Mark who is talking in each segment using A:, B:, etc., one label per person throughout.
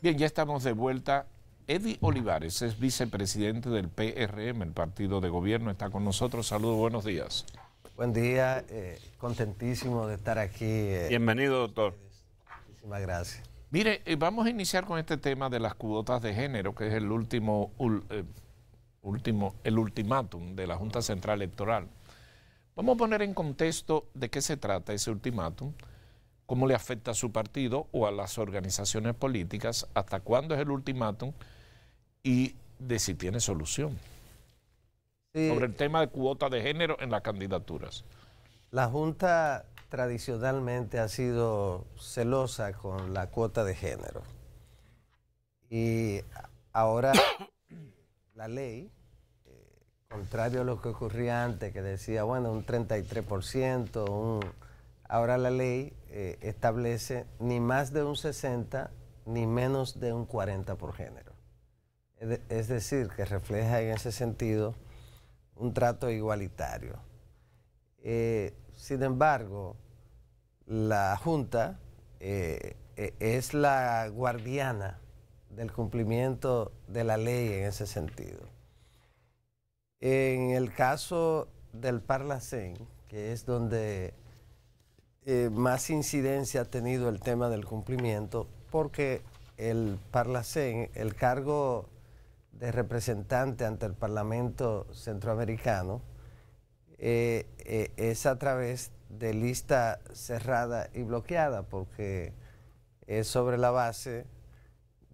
A: Bien, ya estamos de vuelta. Eddie Olivares es vicepresidente del PRM, el partido de gobierno, está con nosotros.
B: Saludos, buenos días. Buen día, eh, contentísimo de estar aquí. Eh. Bienvenido, doctor. Muchísimas gracias.
A: Mire, eh, vamos a iniciar con este tema de las cuotas de género, que es el último, último, el ultimátum de la Junta Central Electoral. Vamos a poner en contexto de qué se trata ese ultimátum cómo le afecta a su partido o a las organizaciones políticas, hasta cuándo es el ultimátum
B: y de si tiene solución. Sobre el
A: tema de cuota de género en las candidaturas.
B: La Junta tradicionalmente ha sido celosa con la cuota de género. Y ahora la ley, eh, contrario a lo que ocurría antes, que decía, bueno, un 33%, un Ahora la ley eh, establece ni más de un 60 ni menos de un 40 por género. Es decir, que refleja en ese sentido un trato igualitario. Eh, sin embargo, la Junta eh, es la guardiana del cumplimiento de la ley en ese sentido. En el caso del Parlacén, que es donde eh, más incidencia ha tenido el tema del cumplimiento porque el Parlacén, el cargo de representante ante el Parlamento Centroamericano, eh, eh, es a través de lista cerrada y bloqueada, porque es sobre la base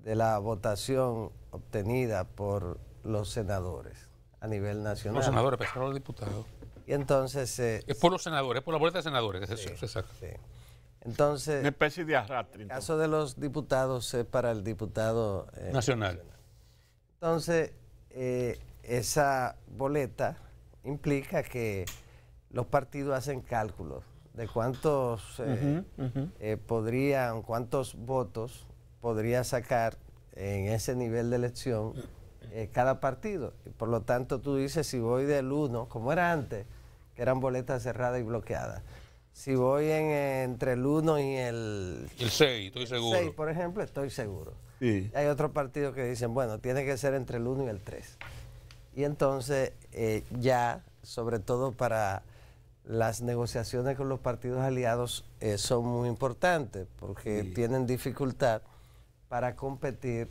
B: de la votación obtenida por los senadores a nivel nacional. Los senadores,
C: pero los diputados.
B: Y entonces... Eh,
C: es por los senadores, es por la boleta de senadores que se,
B: Entonces... Una especie de arrastre. El caso de los diputados es para el diputado... Eh, nacional. Entonces, eh, esa boleta implica que los partidos hacen cálculos de cuántos podrían, cuántos votos podría sacar en ese nivel de elección cada partido. Y por lo tanto, tú dices, si voy del uno como era antes, que eran boletas cerradas y bloqueadas. Si voy entre el 1 y el... El 6, estoy seguro. 6, por ejemplo, estoy seguro. Hay otros partidos que dicen, bueno, tiene que ser entre el 1 y el 3. Y entonces eh, ya, sobre todo para las negociaciones con los partidos aliados eh, son muy importantes porque tienen dificultad para competir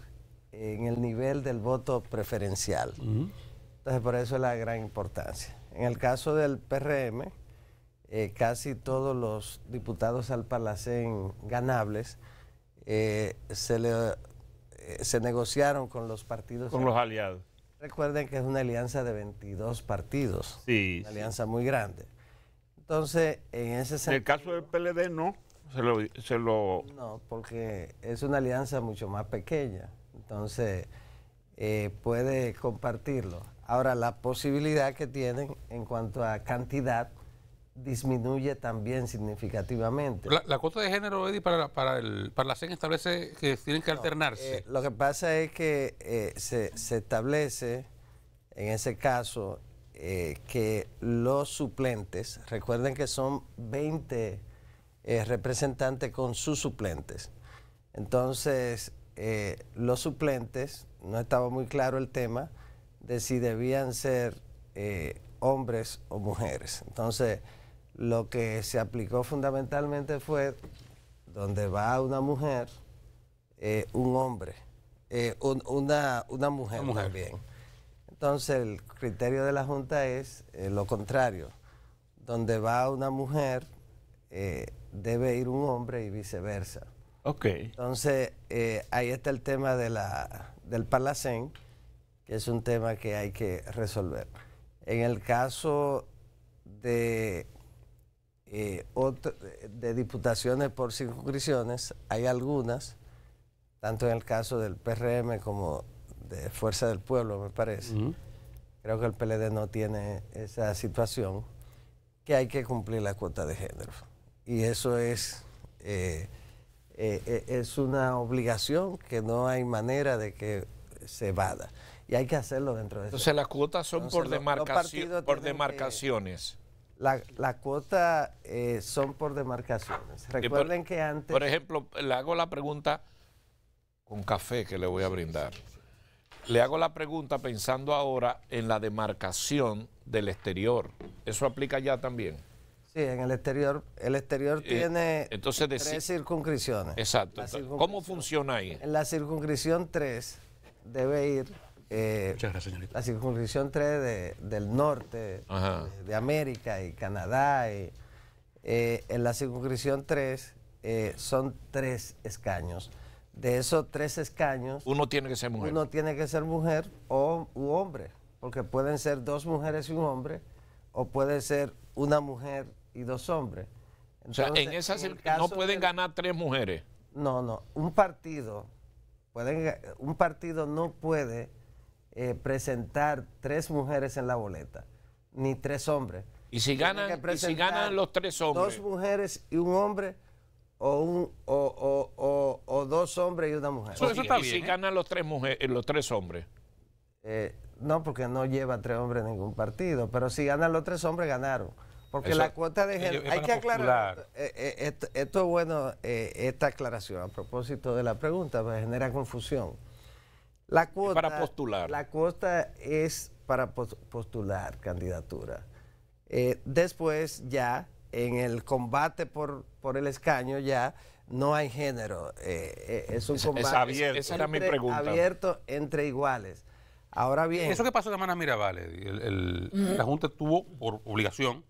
B: en el nivel del voto preferencial. Entonces por eso es la gran importancia. En el caso del PRM, eh, casi todos los diputados al Palacén ganables eh, se, le, eh, se negociaron con los partidos. Con los aliados. Recuerden que es una alianza de 22 partidos. Sí. Una alianza muy grande. Entonces, en ese sentido. En el caso del PLD, no. Se lo, se No, porque es una alianza mucho más pequeña. Entonces, puede compartirlo. Ahora, la posibilidad que tienen en cuanto a cantidad disminuye también significativamente.
C: La, cuota de género, Eddie, para, para, el, para la CEN establece que tienen que alternarse. Eh,
B: lo que pasa es que eh, se, establece, en ese caso, eh, que los suplentes, recuerden que son 20 representantes con sus suplentes. Entonces, los suplentes, no estaba muy claro el tema, de si debían ser eh, hombres o mujeres. Entonces, lo que se aplicó fundamentalmente fue donde va una mujer, eh, un hombre, eh, una, mujer también. Entonces, el criterio de la Junta es lo contrario. Donde va una mujer, debe ir un hombre y viceversa. Ok. Entonces, ahí está el tema de la, del Palacén que es un tema que hay que resolver. En el caso de, eh, de diputaciones por circunscripciones, hay algunas, tanto en el caso del PRM como de Fuerza del Pueblo, me parece. Creo que el PLD no tiene esa situación, que hay que cumplir la cuota de género. Y eso es... Eh, eh, es una obligación que no hay manera de que se vada y hay que hacerlo dentro de eso. Entonces las cuotas son por, demarcación, por
A: demarcaciones.
B: las la, eh, son por demarcaciones. Recuerden que antes... Por
A: ejemplo, le hago la pregunta con café que le voy a brindar. Le hago la pregunta pensando ahora en la demarcación del exterior. ¿Eso aplica ya también?
B: Sí, en el exterior. El exterior eh, tiene
A: entonces tres de, Exacto. ¿Cómo funciona ahí?
B: En la circunscripción 3 debe ir eh, gracias, señorita. La circunscripción 3 del norte de, América y Canadá. Eh, en la circunscripción 3 eh, son tres escaños. De esos tres escaños... Uno tiene que ser mujer. Uno tiene que ser mujer o, u hombre, porque pueden ser dos mujeres y un hombre, o puede ser una mujer y dos hombres. en esa no pueden ganar tres mujeres. No, no. Un partido, pueden, un partido no puede eh, presentar tres mujeres en la boleta, ni tres hombres.
A: ¿Y si, ganan, ganan los tres hombres? Dos
B: mujeres y un hombre, o, o, dos hombres y una mujer. si
A: ganan los tres,
B: mujeres, eh, los tres hombres? Eh, no, porque no lleva tres hombres en ningún partido, pero si ganan los tres hombres, ganaron. Porque la cuota de género. Hay que aclarar. esto, es bueno, esta aclaración a propósito de la pregunta, pues genera confusión. La cuota, para postular. La cuota es para postular candidatura. Eh, después ya, en el combate por, el escaño, ya no hay género. Eh, eh, es un combate abierto. mi pregunta. abierto entre iguales. Ahora bien... Eso
C: que pasó en la semana Mirabal, la Junta tuvo por obligación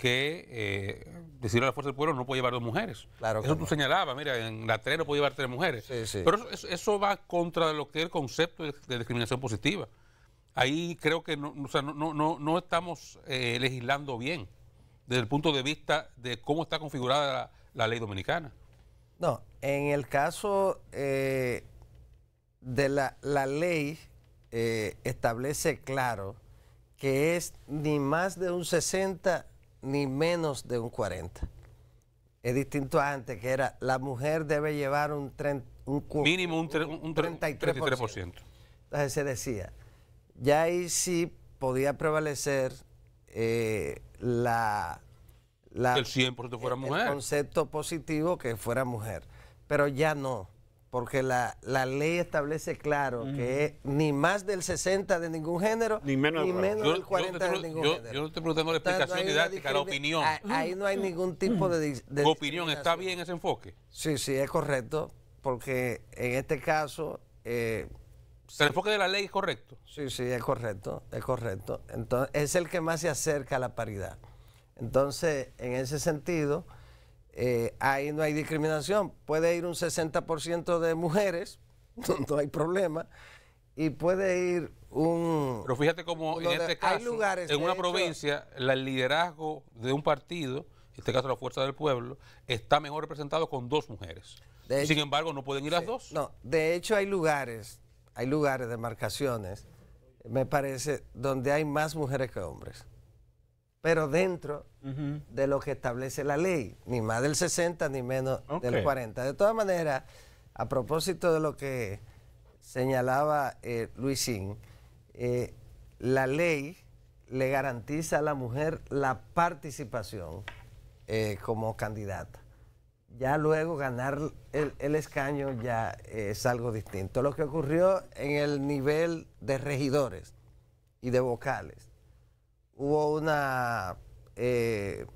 C: que eh, decirle a la fuerza del pueblo no puede llevar dos mujeres. eso tú señalabas, mira, en la tres no puede llevar tres mujeres. Pero eso, va contra lo que el concepto de, discriminación positiva. Ahí creo que no, estamos eh, legislando bien desde el punto de vista de cómo está configurada la, ley dominicana.
B: No, en el caso eh, de la, ley eh, establece claro que es ni más de un 60 ni menos de un 40. Es distinto a antes, que era la mujer debe llevar un, un
C: mínimo un, 33%.
B: Entonces se decía, ya ahí sí podía prevalecer eh, la, la el 100% fuera mujer. El concepto positivo que fuera mujer, pero ya no porque la, ley establece claro que ni más del 60 de ningún género, ni menos, del 40 de ningún
C: género. Yo no te preguntando la explicación didáctica, la opinión. Ah, ahí no hay ningún tipo de, opinión, ¿está bien ese
B: enfoque? Sí, sí, es correcto, porque en este caso... ¿El eh, enfoque de la ley es correcto? Sí, sí, es correcto, es correcto. Entonces, es el que más se acerca a la paridad. Entonces, en ese sentido... Eh, ahí no hay discriminación. Puede ir un 60% de mujeres, no, hay problema, y puede ir un... Pero fíjate como en este caso, en una
C: provincia, el liderazgo de un partido, en este caso la Fuerza del Pueblo, está mejor representado con dos mujeres.
B: Sin embargo, no pueden ir las dos. No, de hecho hay lugares, hay lugares, de demarcaciones, me parece, donde hay más mujeres que hombres pero dentro de lo que establece la ley, ni más del 60 ni menos del 40. De todas maneras, a propósito de lo que señalaba eh, Luisín, eh, la ley le garantiza a la mujer la participación eh, como candidata. Ya luego ganar el escaño ya es algo distinto. Lo que ocurrió en el nivel de regidores y de vocales hubo una... Eh,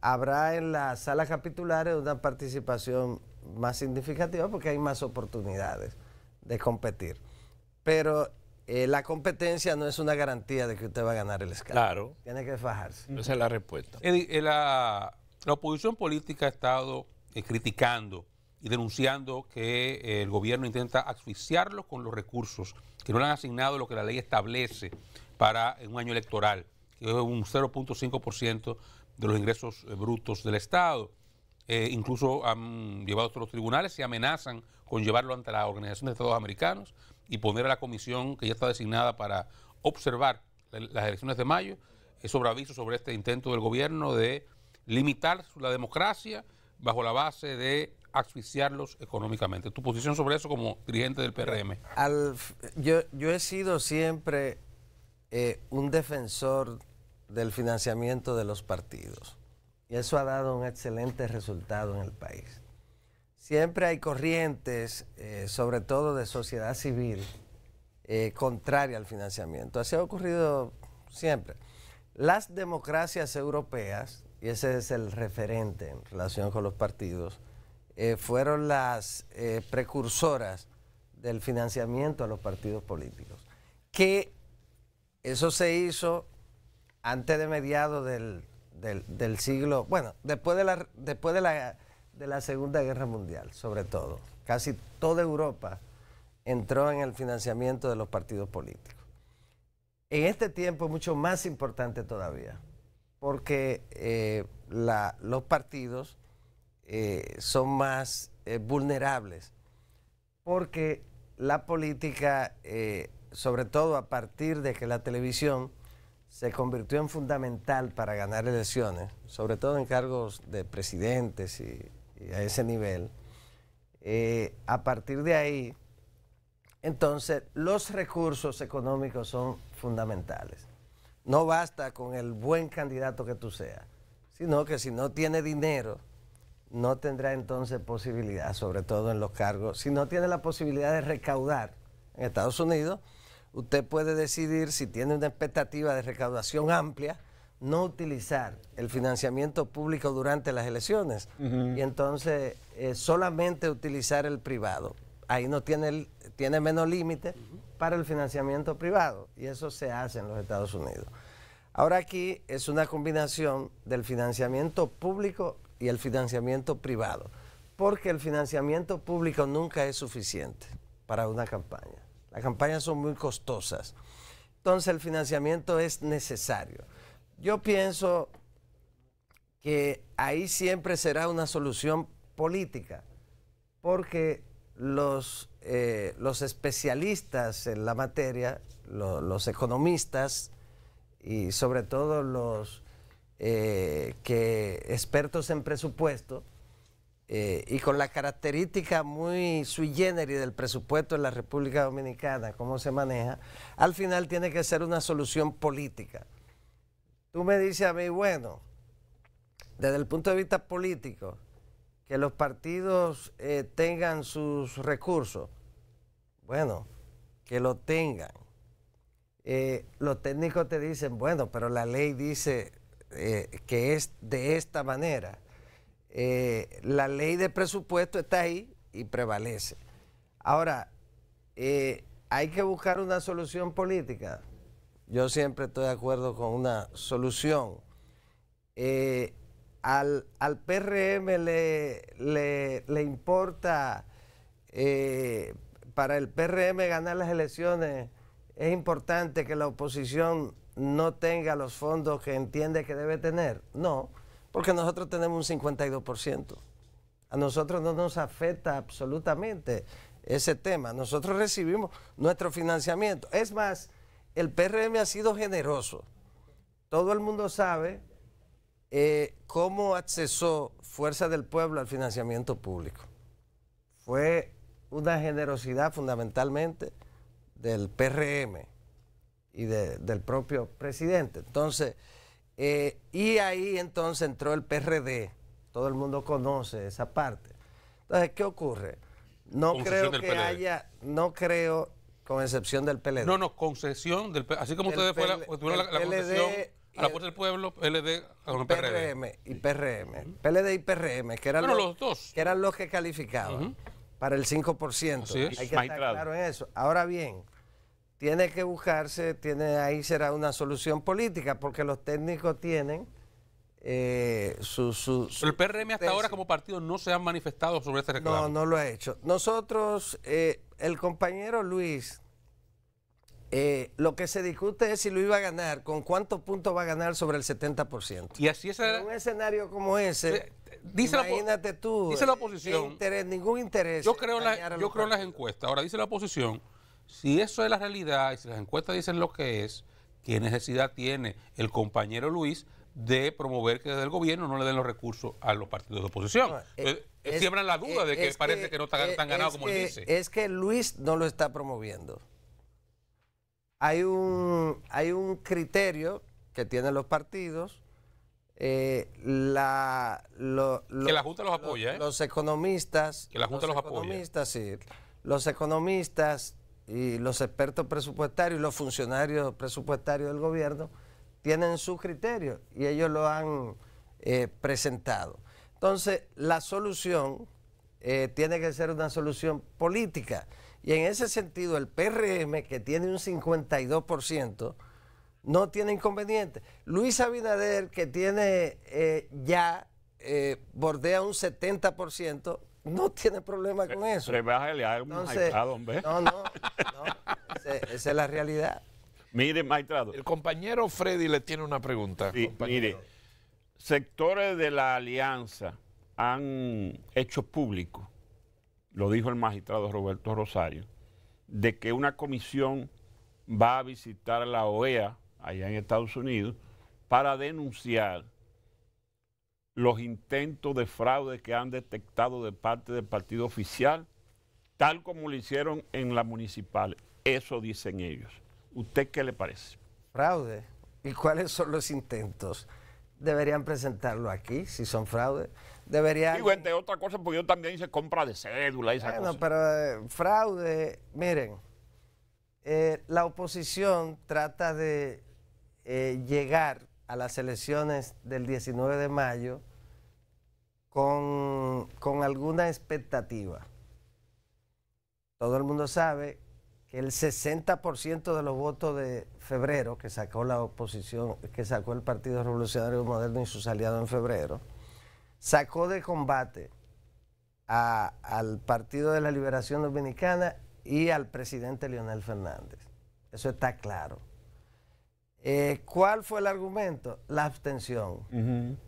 B: habrá en las salas capitulares una participación más significativa porque hay más oportunidades de competir. Pero eh, la competencia no es una garantía de que usted va a ganar el escándalo. Claro. Tiene que fajarse. Esa es la respuesta.
C: la, oposición política ha estado eh, criticando y denunciando que el gobierno intenta asfixiarlo con los recursos que no le han asignado lo que la ley establece para un año electoral que eh, es un 0.5% de los ingresos eh, brutos del Estado. Eh, incluso han llevado a los tribunales y amenazan con llevarlo ante la Organización de Estados Americanos y poner a la comisión que ya está designada para observar las elecciones de mayo Es sobre aviso sobre este intento del gobierno de limitar la democracia bajo la base de asfixiarlos económicamente. ¿Tu posición sobre eso como dirigente del PRM?
B: Al, yo, he sido siempre un defensor del financiamiento de los partidos. Y eso ha dado un excelente resultado en el país. Siempre hay corrientes, eh, sobre todo de sociedad civil, eh, contraria al financiamiento. Así ha ocurrido siempre. Las democracias europeas, y ese es el referente en relación con los partidos, eh, fueron las precursoras del financiamiento a los partidos políticos. Que eso se hizo antes de mediados del, siglo, bueno, después, de la, después de, la, Segunda Guerra Mundial, sobre todo. Casi toda Europa entró en el financiamiento de los partidos políticos. En este tiempo es mucho más importante todavía, porque eh, los partidos eh, son más eh, vulnerables, porque la política, sobre todo a partir de que la televisión, se convirtió en fundamental para ganar elecciones, sobre todo en cargos de presidentes y, a ese nivel. Eh, a partir de ahí, entonces, los recursos económicos son fundamentales. No basta con el buen candidato que tú seas, sino que si no tiene dinero, no tendrá entonces posibilidad, sobre todo en los cargos, si no tiene la posibilidad de recaudar en Estados Unidos usted puede decidir, si tiene una expectativa de recaudación amplia, no utilizar el financiamiento público durante las elecciones y entonces eh, solamente utilizar el privado. Ahí no tiene, tiene menos límite para el financiamiento privado y eso se hace en los Estados Unidos. Ahora aquí es una combinación del financiamiento público y el financiamiento privado, porque el financiamiento público nunca es suficiente para una campaña. Las campañas son muy costosas. Entonces el financiamiento es necesario. Yo pienso que ahí siempre será una solución política, porque los, eh, los especialistas en la materia, los economistas y sobre todo los eh, que expertos en presupuesto, eh, y con la característica muy sui generis del presupuesto en la República Dominicana, cómo se maneja, al final tiene que ser una solución política. Tú me dices a mí, bueno, desde el punto de vista político, que los partidos eh, tengan sus recursos, bueno, que lo tengan. Eh, los técnicos te dicen, bueno, pero la ley dice que es de esta manera eh, la ley de presupuesto está ahí y prevalece. Ahora, eh, hay que buscar una solución política. Yo siempre estoy de acuerdo con una solución. Eh, al, al, PRM le, le, importa, para el PRM ganar las elecciones, es importante que la oposición no tenga los fondos que entiende que debe tener. No porque nosotros tenemos un 52%. A nosotros no nos afecta absolutamente ese tema. Nosotros recibimos nuestro financiamiento. Es más, el PRM ha sido generoso. Todo el mundo sabe eh, cómo accesó Fuerza del Pueblo al financiamiento público. Fue una generosidad fundamentalmente del PRM y del propio presidente. Entonces, eh, y ahí entonces entró el PRD. Todo el mundo conoce esa parte. Entonces, ¿qué ocurre? No creo que haya, no creo, con excepción del PLD. No, no, concesión del Así como ustedes fueron tuvieron la, concesión
C: a la Puerta del Pueblo, PLD
B: PRM. y PRM. PLD y PRM, que eran, los, dos. que eran los que calificaban para el 5%. Hay que estar claro en eso. Ahora bien, tiene que buscarse, tiene, ahí será una solución política, porque los técnicos tienen eh, su, el PRM
C: hasta ahora como partido no se ha manifestado sobre este
B: reclamo. No, no lo ha hecho. Nosotros, eh, el compañero Luis, eh, lo que se discute es si lo iba a ganar, con cuántos puntos va a ganar sobre el 70%. Y así es. En un escenario como ese... imagínate tú, dice la eh, oposición. Interés, ningún interés. Yo creo, yo creo en las
C: encuestas. Ahora dice la oposición
B: si eso es la realidad
C: y si las encuestas dicen lo que es, ¿qué necesidad tiene el compañero Luis de promover que desde el gobierno no le den los recursos a los partidos de oposición? Eh, eh, eh, la duda de que parece que, no están tan ganado como él dice.
B: Es que Luis no lo está promoviendo. Hay un, hay un criterio que tienen los partidos. que la Junta los apoya. Los, los economistas. Que la Junta los, los economistas, Sí, los economistas y los expertos presupuestarios y los funcionarios presupuestarios del gobierno tienen sus criterios y ellos lo han eh, presentado. Entonces, la solución eh, tiene que ser una solución política. Y en ese sentido, el PRM, que tiene un 52%, no tiene inconveniente. Luis Abinader, que tiene eh, ya, bordea un 70%, no tiene problema con eso.
A: Rebájale algo, Entonces, hombre. No,
B: no, no. Esa, es la realidad.
A: Mire, magistrado, El compañero Freddy le tiene una pregunta. mire, sectores de la alianza han hecho público, lo dijo el magistrado Roberto Rosario, de que una comisión va a visitar la OEA allá en Estados Unidos para denunciar los intentos de fraude que han detectado de parte del partido oficial, tal como lo hicieron en la municipal. Eso dicen
B: ellos. ¿Usted qué le parece? Fraude. ¿Y cuáles son los intentos? Deberían presentarlo aquí, si son fraude. Deberían... Digo,
A: entre otras cosas, porque yo también hice compra de cédula y cosa. bueno,
B: pero eh, fraude, miren, eh, la oposición trata de eh, llegar a las elecciones del 19 de mayo con, alguna expectativa. Todo el mundo sabe que el 60% de los votos de febrero que sacó la oposición, que sacó el Partido Revolucionario Moderno y sus aliados en febrero, sacó de combate al Partido de la Liberación Dominicana y al presidente Leonel Fernández. Eso está claro. Eh, ¿Cuál fue el argumento? La abstención.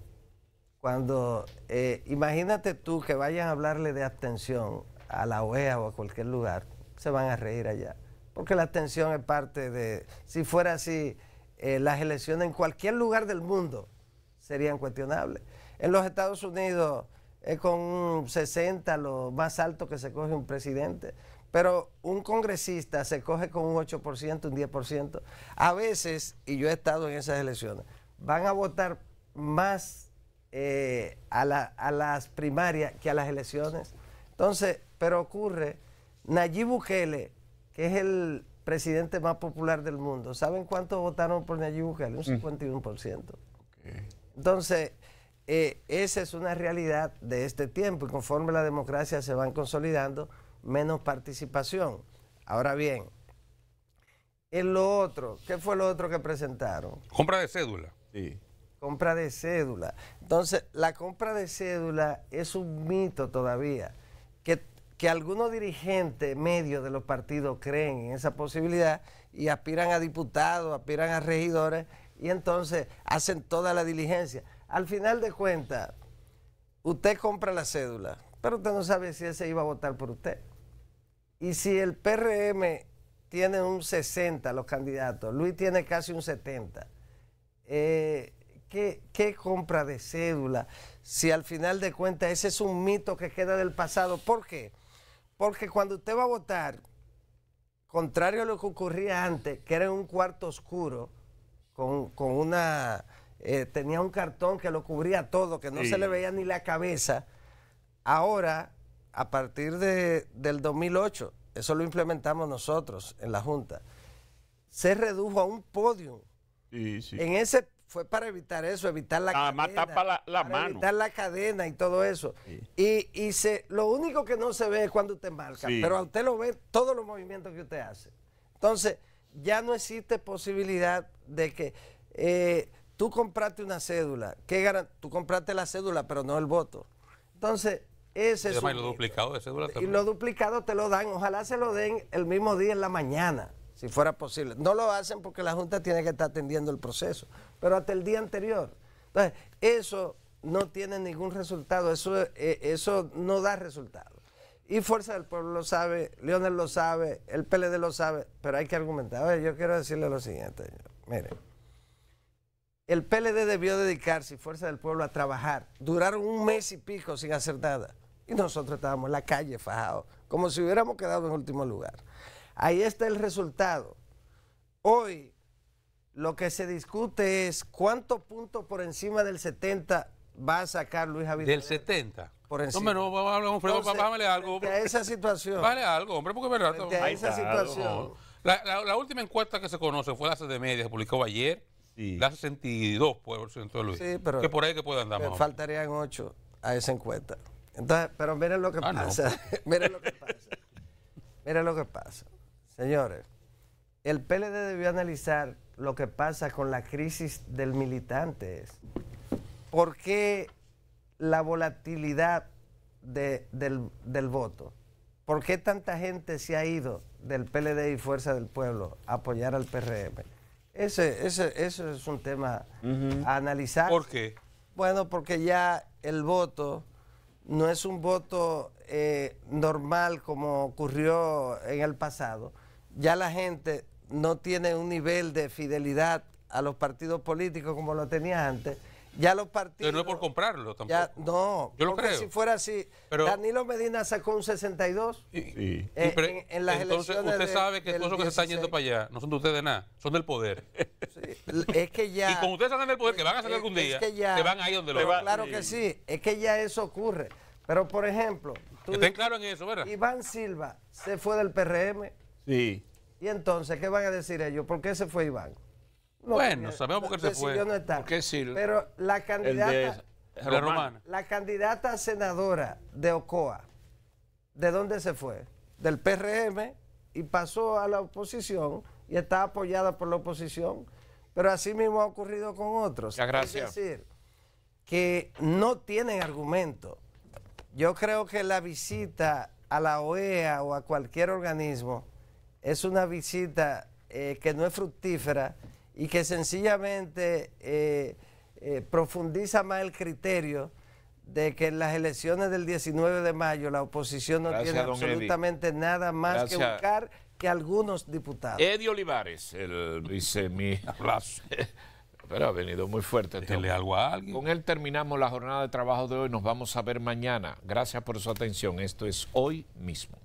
B: Cuando, eh, imagínate tú que vayas a hablarle de abstención a la OEA o a cualquier lugar, se van a reír allá. Porque la abstención es parte de, si fuera así, eh, las elecciones en cualquier lugar del mundo serían cuestionables. En los Estados Unidos es con un 60 lo más alto que se coge un presidente. Pero un congresista se coge con un 8%, un 10%. A veces, y yo he estado en esas elecciones, van a votar más eh, a, las primarias que a las elecciones. Entonces, pero ocurre, Nayib Bukele, que es el presidente más popular del mundo, ¿saben cuánto votaron por Nayib Bukele? Un 51%. Mm. Entonces, eh, esa es una realidad de este tiempo y conforme la democracia se va consolidando, menos participación. Ahora bien, en lo otro, ¿qué fue lo otro que presentaron?
C: Compra de cédula. Sí.
B: Compra de cédula. Entonces, la compra de cédula es un mito todavía. Que, que algunos dirigentes medios de los partidos creen en esa posibilidad y aspiran a diputados, aspiran a regidores y entonces hacen toda la diligencia. Al final de cuentas, usted compra la cédula, pero usted no sabe si ese iba a votar por usted. Y si el PRM tiene un 60 los candidatos, Luis tiene casi un 70, eh, ¿qué, compra de cédula? Si al final de cuentas ese es un mito que queda del pasado. ¿Por qué? Porque cuando usted va a votar, contrario a lo que ocurría antes, que era en un cuarto oscuro, con, una... Eh, tenía un cartón que lo cubría todo, que no se le veía ni la cabeza. Ahora a partir del 2008, eso lo implementamos nosotros en la Junta, se redujo a un podio. En ese fue para evitar eso, evitar la cadena. la, mano. la cadena y todo eso. Y, y lo único que no se ve es cuando usted marca, pero a usted lo ve todos los movimientos que usted hace. Entonces, ya no existe posibilidad de que eh, tú compraste una cédula, que tú compraste la cédula, pero no el voto. Entonces, y lo
C: duplicado lo
B: duplicado te lo dan, ojalá se lo den el mismo día en la mañana, si fuera posible. No lo hacen porque la Junta tiene que estar atendiendo el proceso, pero hasta el día anterior. Entonces, eso no tiene ningún resultado, eso, eh, eso no da resultado. Y Fuerza del Pueblo lo sabe, Leónel lo sabe, el PLD lo sabe, pero hay que argumentar. yo quiero decirle lo siguiente, mire. El PLD debió dedicarse, Fuerza del Pueblo, a trabajar. Duraron un mes y pico sin hacer nada y nosotros estábamos en la calle fajado como si hubiéramos quedado en último lugar. Ahí está el resultado. Hoy lo que se discute es cuántos puntos por encima del 70 va a sacar Luis Javier Del
C: 70.
B: Por encima. No, no, vamos a algo, A esa situación. vale algo,
C: hombre, porque es verdad. A esa situación. La, última encuesta que se conoce fue la de media, se publicó ayer. Sí. La 62% de Luis. Sí, pero. Que por ahí que puede andar más.
B: Faltarían 8 a esa encuesta. Entonces, pero miren lo que ah, pasa. miren lo que pasa. Miren lo que pasa. Señores, el PLD debió analizar lo que pasa con la crisis del militante. ¿Por qué la volatilidad del, voto? ¿Por qué tanta gente se ha ido del PLD y Fuerza del Pueblo a apoyar al PRM? Ese, ese, es un tema a analizar. ¿Por qué? Bueno, porque ya el voto no es un voto eh, normal como ocurrió en el pasado. Ya la gente no tiene un nivel de fidelidad a los partidos políticos como lo tenía antes. Ya los partidos.
C: Pero no es por comprarlo tampoco. Ya,
B: no, yo lo creo. Si fuera así, Danilo Medina sacó un 62 y, eh,
C: en, en, las entonces, elecciones. Usted sabe que todos los que se están yendo para allá no son de ustedes nada, son del poder. Sí,
B: es que ya. Y como ustedes salen del poder, que van a salir algún día, que van ahí donde lo van. Claro que sí, es que ya eso ocurre. Pero por ejemplo. Tú Estén claros en eso, ¿verdad? Iván Silva se fue del PRM. Sí. Y entonces, ¿qué van a decir ellos? ¿Por qué se fue Iván? bueno, sabemos por qué se fue. Pero la candidata, la, candidata senadora de Ocoa, ¿de dónde se fue? Del PRM y pasó a la oposición y está apoyada por la oposición. Pero así mismo ha ocurrido con otros. Es decir, que no tienen argumento. Yo creo que la visita a la OEA o a cualquier organismo es una visita eh, que no es fructífera y que sencillamente eh, eh, profundiza más el criterio de que en las elecciones del 19 de mayo la oposición no tiene absolutamente nada más que buscar que algunos diputados. Eddie
A: Olivares, el abrazo Pero ha venido muy fuerte. algo Con él terminamos la jornada de trabajo de hoy. Nos vamos a ver mañana. Gracias por su atención. Esto es hoy mismo.